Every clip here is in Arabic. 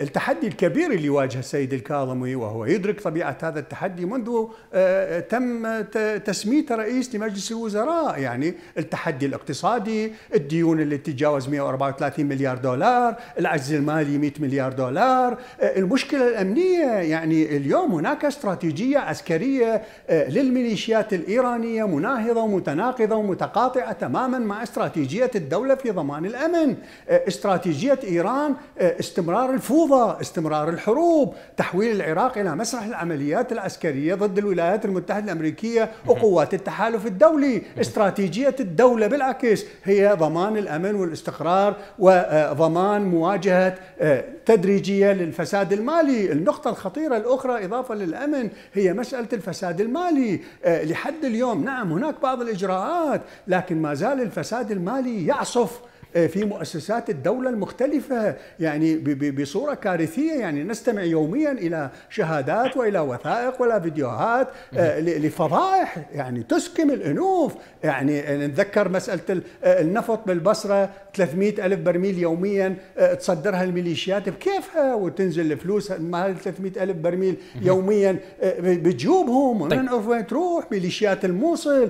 التحدي الكبير اللي واجه السيد الكاظمي وهو يدرك طبيعة هذا التحدي منذ آه، تم تسميته رئيس لمجلس الوزراء يعني التحدي الاقتصادي الديون اللي تتجاوز 134 مليار دولار العجز المالي 100 مليار دولار آه، المشكلة الأمنية يعني اليوم هناك استراتيجية عسكرية آه، للميليشيات الإيرانية مناهضة ومتناقضة ومتقاطعة تماما مع استراتيجية الدولة في ضمان الأمن استراتيجية إيران استمرار الفوز الفوضى استمرار الحروب تحويل العراق إلى مسرح العمليات العسكرية ضد الولايات المتحدة الأمريكية وقوات التحالف الدولي استراتيجية الدولة بالعكس هي ضمان الأمن والاستقرار وضمان آه، مواجهة آه، تدريجية للفساد المالي النقطة الخطيرة الأخرى إضافة للأمن هي مسألة الفساد المالي آه، لحد اليوم نعم هناك بعض الإجراءات لكن ما زال الفساد المالي يعصف آه، في مؤسسات الدولة المختلفة يعني بصورة كارثية يعني نستمع يوميا إلى شهادات وإلى وثائق ولا فيديوهات آه، لفضائح يعني تسكم الأنوف يعني آه، نتذكر مسألة النفط بالبصرة 300 ألف برميل يوميا تصدرها الميليشيات بكيفها وتنزل الفلوس مال 300 ألف برميل يوميا بجيوبهم طيب. نعرف وين تروح ميليشيات الموصل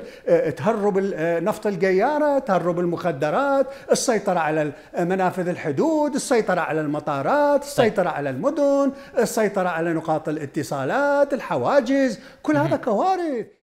تهرب نفط القيارة تهرب المخدرات الص السيطرة على منافذ الحدود السيطرة على المطارات طيب. السيطرة على المدن السيطرة على نقاط الاتصالات الحواجز كل هذا كوارث